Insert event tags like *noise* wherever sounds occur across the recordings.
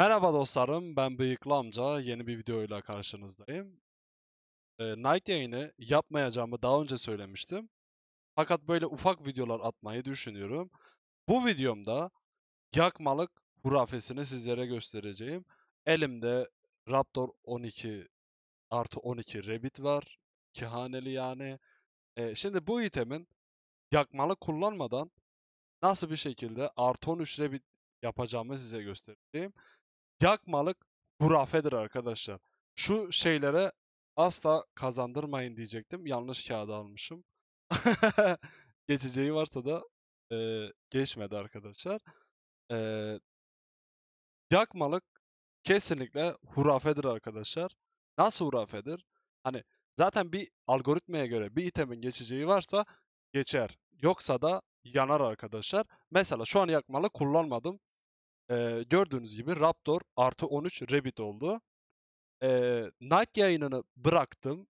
Merhaba dostlarım, ben Bıyıklı Amca. Yeni bir videoyla karşınızdayım. Ee, Night yayını yapmayacağımı daha önce söylemiştim. Fakat böyle ufak videolar atmayı düşünüyorum. Bu videomda yakmalık hurafesini sizlere göstereceğim. Elimde Raptor 12 artı 12 Rabbit var. Kihaneli yani. Ee, şimdi bu itemin yakmalık kullanmadan nasıl bir şekilde artı 13 Rabbit yapacağımı size göstereceğim. Yakmalık hurafedir arkadaşlar. Şu şeylere asla kazandırmayın diyecektim. Yanlış kağıda almışım. *laughs* Geçeceği varsa da e, geçmedi arkadaşlar. E, yakmalık kesinlikle hurafedir arkadaşlar. Nasıl hurafedir? Hani zaten bir algoritmaya göre bir itemin geçeceği varsa geçer. Yoksa da yanar arkadaşlar. Mesela şu an yakmalı kullanmadım. Ee, gördüğünüz gibi Raptor artı 13 Rabbit oldu. Ee, Night yayınını bıraktım.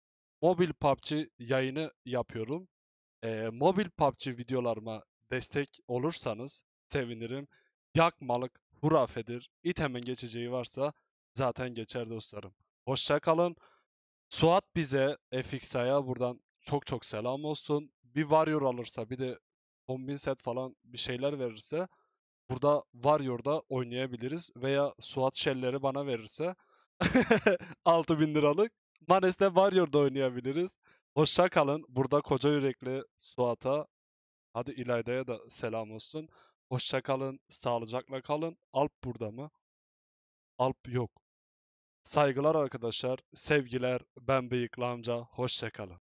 Mobil PUBG yayını yapıyorum. Ee, mobil PUBG videolarıma destek olursanız sevinirim. Yakmalık hurafedir. İtemin geçeceği varsa zaten geçer dostlarım. Hoşça kalın. Suat bize FXI'ya buradan çok çok selam olsun. Bir Warrior alırsa bir de kombin set falan bir şeyler verirse burada Warrior'da oynayabiliriz veya Suat Shell'leri bana verirse 6000 *laughs* liralık Manes'te Warrior'da oynayabiliriz. Hoşça kalın. Burada koca yürekli Suat'a hadi İlayda'ya da selam olsun. Hoşça kalın. Sağlıcakla kalın. Alp burada mı? Alp yok. Saygılar arkadaşlar. Sevgiler. Ben Bıyıklı amca. Hoşça kalın.